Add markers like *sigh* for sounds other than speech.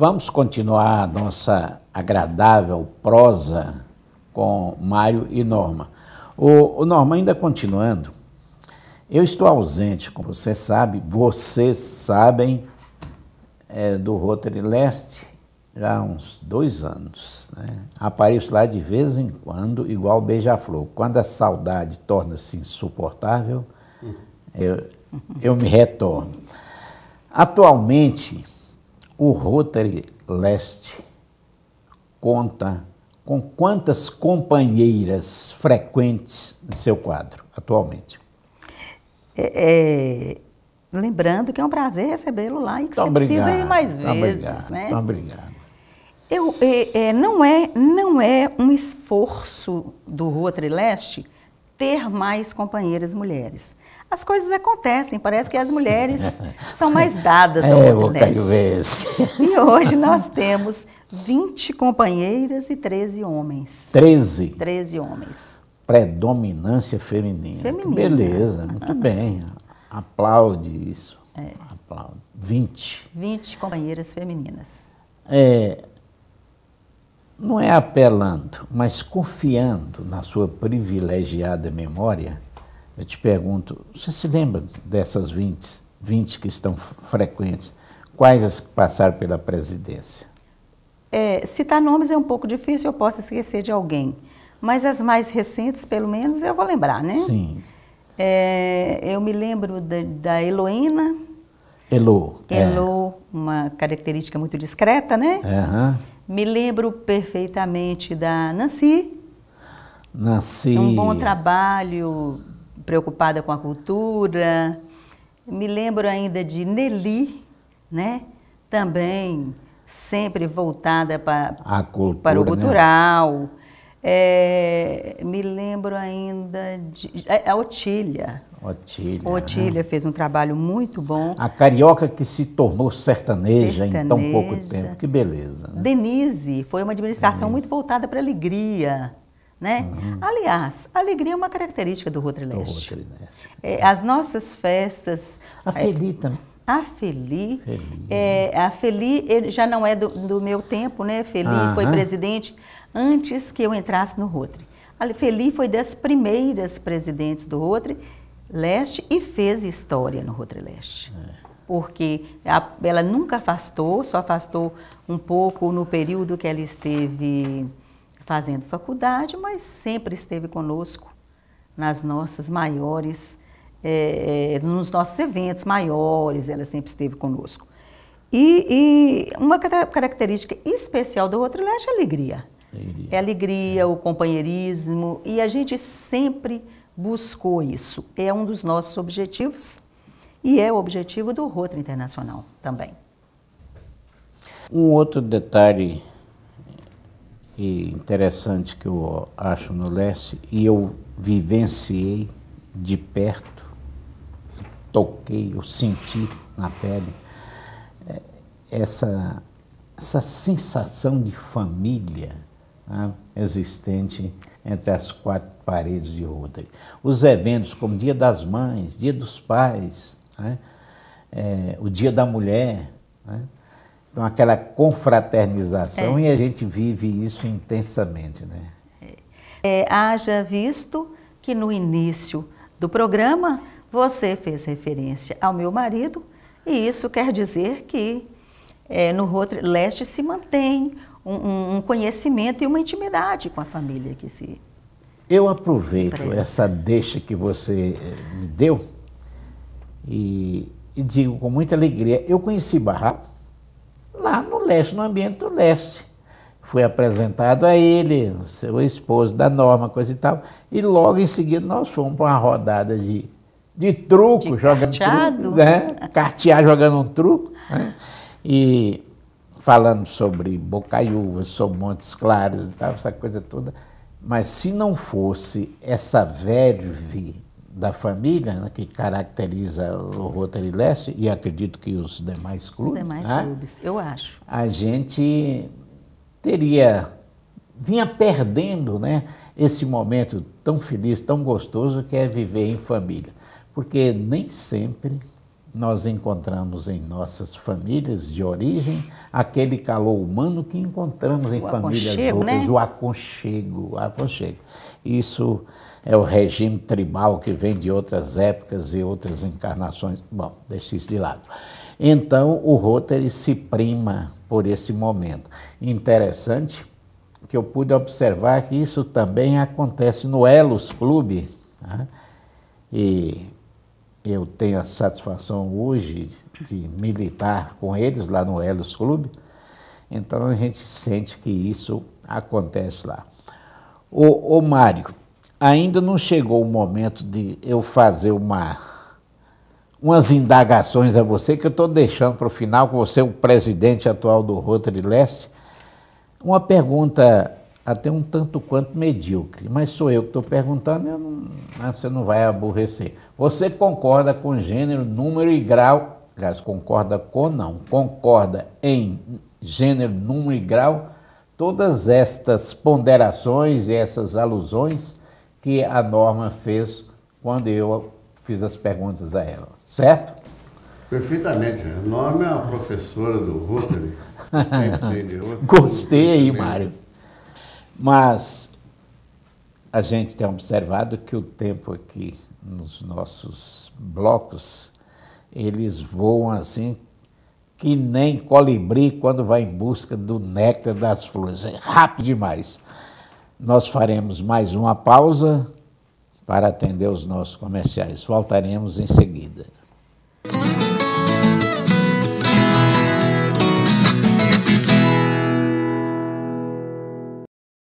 Vamos continuar a nossa agradável prosa com Mário e Norma. O, o Norma, ainda continuando, eu estou ausente, como você sabe, vocês sabem, é, do Rotary Leste já há uns dois anos. Né? Apareço lá de vez em quando, igual beija-flor. Quando a saudade torna-se insuportável, hum. eu, eu me retorno. Atualmente, o Rotary Leste conta com quantas companheiras frequentes no seu quadro atualmente? É, é, lembrando que é um prazer recebê-lo lá e que você obrigado, precisa ir mais vezes. Obrigado, né? obrigado. Eu, é, é, não, é, não é um esforço do Rotary Leste ter mais companheiras mulheres as coisas acontecem. Parece que as mulheres *laughs* é. são mais dadas é, ao é, oportunidades. E hoje *laughs* nós temos 20 companheiras e 13 homens. 13? 13 homens. Predominância feminina. Feminina. Beleza, muito bem. Aplaude isso. É. Aplaude. 20. 20 companheiras femininas. É, não é apelando, mas confiando na sua privilegiada memória eu te pergunto, você se lembra dessas 20, 20 que estão frequentes? Quais as que passaram pela presidência? É, citar nomes é um pouco difícil, eu posso esquecer de alguém. Mas as mais recentes, pelo menos, eu vou lembrar, né? Sim. É, eu me lembro da, da Elo. Elo, é. uma característica muito discreta, né? Uhum. Me lembro perfeitamente da Nancy. Nancy. Um bom trabalho preocupada com a cultura. Me lembro ainda de Nelly, né? também sempre voltada para, cultura, para o né? cultural. Né? É, me lembro ainda de. É, a Otília. Otília. Né? Otília né? fez um trabalho muito bom. A carioca que se tornou sertaneja, sertaneja. em tão pouco tempo. Que beleza. Né? Denise foi uma administração Denise. muito voltada para a alegria. Né? Uhum. Aliás, alegria é uma característica do Rotre Leste. Do Leste. É, as nossas festas... A é, Feli também. A Feli, Feli. É, a Feli já não é do, do meu tempo, né? Feli uhum. foi presidente antes que eu entrasse no Rotre. A Feli foi das primeiras presidentes do Rotre Leste e fez história no Rotre Leste. É. Porque a, ela nunca afastou, só afastou um pouco no período que ela esteve fazendo faculdade, mas sempre esteve conosco nas nossas maiores, é, nos nossos eventos maiores, ela sempre esteve conosco. E, e uma característica especial do Leste é a alegria. alegria. É a alegria, o companheirismo, e a gente sempre buscou isso. É um dos nossos objetivos e é o objetivo do Rotary Internacional também. Um outro detalhe e interessante que eu acho no leste, e eu vivenciei de perto, toquei, eu senti na pele é, essa, essa sensação de família né, existente entre as quatro paredes de Rodrigo. Os eventos como Dia das Mães, Dia dos Pais, né, é, o Dia da Mulher, né, então, aquela confraternização é. e a gente vive isso intensamente, né? É. é, haja visto que no início do programa você fez referência ao meu marido e isso quer dizer que é, no Rotre Leste se mantém um, um, conhecimento e uma intimidade com a família que se... Eu aproveito essa deixa que você eh, me deu e, e digo com muita alegria, eu conheci Barra lá no leste, no ambiente do leste. Fui apresentado a ele, seu esposo da Norma, coisa e tal, e logo em seguida nós fomos para uma rodada de, de truco, de jogando carteado. truco, né? cartear jogando um truco, né? e falando sobre Bocaiúva, sobre Montes Claros e tal, essa coisa toda. Mas se não fosse essa verve da família, né, que caracteriza o Rotary Leste, e acredito que os demais clubes. Os demais né, clubes, eu acho. A gente teria, vinha perdendo né, esse momento tão feliz, tão gostoso que é viver em família. Porque nem sempre nós encontramos em nossas famílias de origem aquele calor humano que encontramos em o famílias né? outras, né? o aconchego, o aconchego. Isso é o regime tribal que vem de outras épocas e outras encarnações. Bom, deixe isso de lado. Então, o Rotter se prima por esse momento. Interessante que eu pude observar que isso também acontece no Elos Clube. Né? E eu tenho a satisfação hoje de militar com eles lá no Helios Clube, então a gente sente que isso acontece lá. O, o Mário, ainda não chegou o momento de eu fazer uma, umas indagações a você, que eu estou deixando para o final, com você é o presidente atual do Rotary Leste. Uma pergunta até um tanto quanto medíocre, mas sou eu que estou perguntando, eu não, né, você não vai aborrecer. Você concorda com gênero, número e grau? Aliás, concorda com não. Concorda em gênero, número e grau? Todas estas ponderações e essas alusões que a norma fez quando eu fiz as perguntas a ela, certo? Perfeitamente. A norma é a professora do Rotary. *laughs* Gostei aí, Mário. Mas a gente tem observado que o tempo aqui nos nossos blocos, eles voam assim que nem colibri quando vai em busca do néctar das flores. É rápido demais. Nós faremos mais uma pausa para atender os nossos comerciais. Voltaremos em seguida.